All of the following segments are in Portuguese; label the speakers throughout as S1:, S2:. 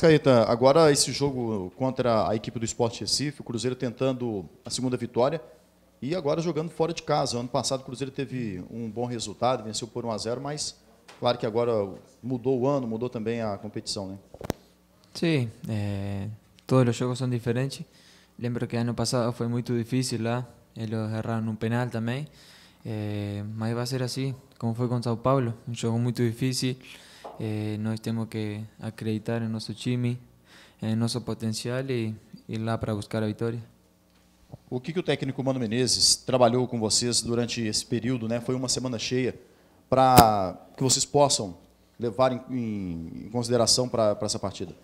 S1: Mascaeta, agora esse jogo contra a equipe do Esporte Recife, o Cruzeiro tentando a segunda vitória e agora jogando fora de casa. Ano passado o Cruzeiro teve um bom resultado, venceu por 1 a 0 mas claro que agora mudou o ano, mudou também a competição, né?
S2: Sim, eh, todos os jogos são diferentes. Lembro que ano passado foi muito difícil lá, ¿ah? eles eh, erraram um penal também, eh, mas vai ser assim, como foi com São Paulo, um jogo muito difícil. Eh, nós temos que acreditar em nosso time, em nosso potencial e ir lá para buscar a vitória. O
S1: que, que o técnico Mano Menezes trabalhou com vocês durante esse período, né? Foi uma semana cheia para que vocês possam levar em, em, em consideração para essa partida.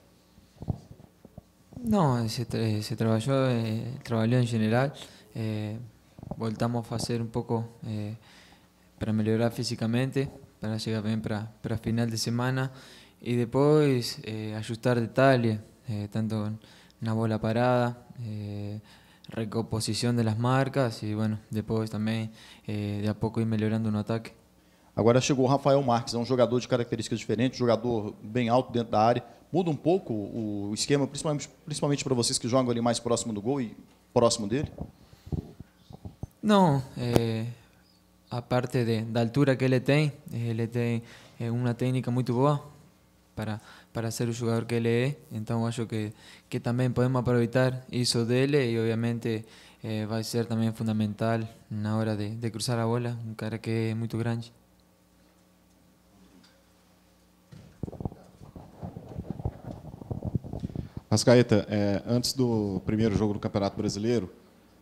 S2: Não, se, se trabalhou, eh, trabalhou em geral. Eh, voltamos a fazer um pouco para melhorar fisicamente para chega bem para, para final de semana e depois eh, ajustar detalles, eh, tanto na bola parada, eh, recomposición de las marcas y bueno, después también eh, de a poco ir melhorando no ataque.
S1: Agora chegou o Rafael Marques, é um jogador de características diferentes, jogador bem alto dentro da área. Muda um pouco o esquema, principalmente, principalmente para vocês que jogam ali mais próximo do gol e próximo dele?
S2: Não, é, eh, a parte de, da altura que ele tem, ele eh, tem é, eh, uma técnica muito boa para, para ser o jogador que ele é, então acho que, que também podemos aproveitar isso dele e obviamente é, eh, vai ser também fundamental na hora de, de cruzar a bola, um cara que é muito grande.
S3: Mas, é, antes do primeiro jogo do Campeonato Brasileiro,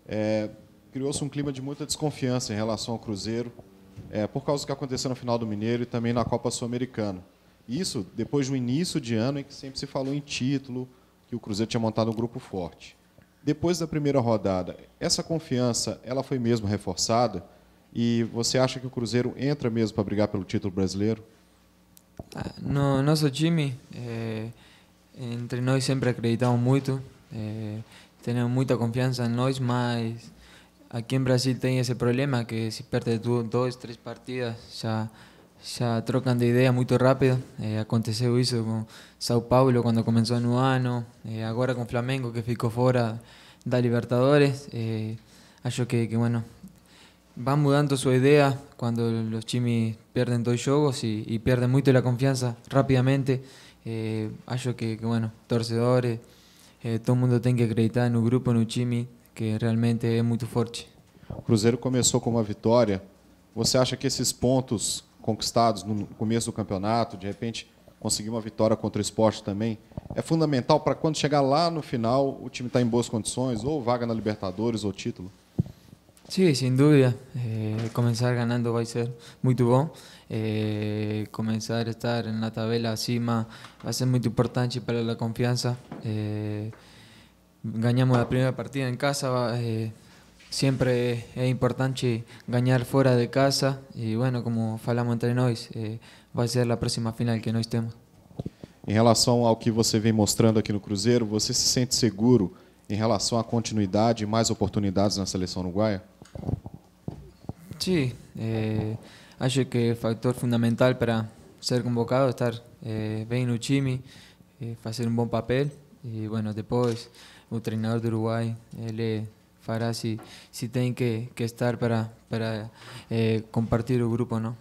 S3: é, criou-se um clima de muita desconfiança em relação ao Cruzeiro, é, por causa do que aconteceu na final do Mineiro e também na Copa Sul-Americana. Isso depois de um início de ano em que sempre se falou em título, que o Cruzeiro tinha montado um grupo forte. Depois da primeira rodada, essa confiança ela foi mesmo reforçada? E você acha que o Cruzeiro entra mesmo para brigar pelo título brasileiro? Ah,
S2: no nosso time, é, entre nós sempre acreditamos muito, é, eh, temos muita confiança em nós, mas Aquí en Brasil tem ese problema que si perde dos, tres partidas ya ya trocan de idea muy rápido. Eh, Aconteció eso con Sao Paulo cuando comenzó en ano, eh, ahora con Flamengo que ficou fora da Libertadores. eh, que, que bueno, van mudando su idea cuando los chimis pierden dos juegos y, pierden mucho la confianza rápidamente. Eh, que, que, bueno, torcedores, eh, todo el mundo tiene que acreditar en un grupo, en un chimi. que realmente é muito forte.
S3: O Cruzeiro começou com uma vitória. Você acha que esses pontos conquistados no começo do campeonato, de repente conseguir uma vitória contra o esporte também, é fundamental para quando chegar lá no final o time está em boas condições, ou vaga na Libertadores ou título?
S2: Sim, sem dúvida. É, começar ganhando vai ser muito bom. É, começar a estar na tabela acima vai ser muito importante para a confiança. É, ganhamos a primeira partida em casa. Eh, é importante ganhar fora de casa e bueno, como falamos entre nós, eh, vai ser a próxima final que nós temos.
S3: Em relação ao que você vem mostrando aqui no Cruzeiro, você se sente seguro em relação à continuidade e mais oportunidades na seleção uruguaia?
S2: Sim, eh, acho que o fator fundamental para ser convocado, estar eh, bem no time, fazer um bom papel e bueno, depois o treinador do Uruguai, ele fará se, se tem que, que estar para, para é, eh, compartilhar o grupo, não?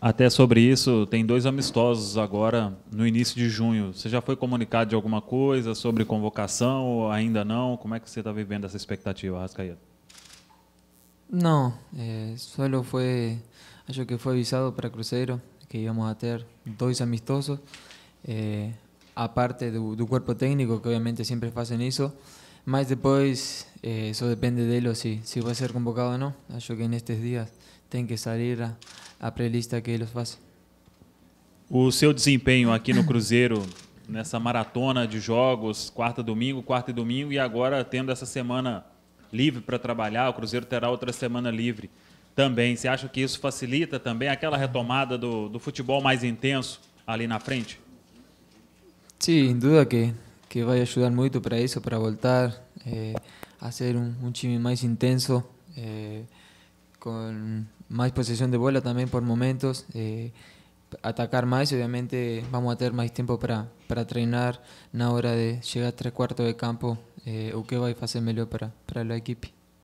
S4: Até sobre isso, tem dois amistosos agora no início de junho. Você já foi comunicado de alguma coisa sobre convocação ou ainda não? Como é que você está vivendo essa expectativa, Rascaeta?
S2: Não, é, só foi, acho que foi avisado para Cruzeiro que íamos a ter dois amistosos. É, aparte do, do corpo técnico, que obviamente sempre fazem isso, mas depois eh, isso depende dele se, se vai ser convocado ou não. Acho que nestes dias tem que sair a, a pré-lista que eles fazem.
S4: O seu desempenho aqui no Cruzeiro, nessa maratona de jogos, quarta domingo, quarta e domingo, e agora tendo essa semana livre para trabalhar, o Cruzeiro terá outra semana livre também. Você acha que isso facilita também aquela retomada do, do futebol mais intenso ali na frente?
S2: Sí, sin duda que, va a ayudar mucho para eso, para voltar hacer eh, a hacer un intenso, eh, con más posesión de bola también por momentos, eh, atacar más, obviamente vamos a tener más tiempo para, para treinar la hora de llegar a tres cuartos de campo, o que va a melhor para, para el equipo?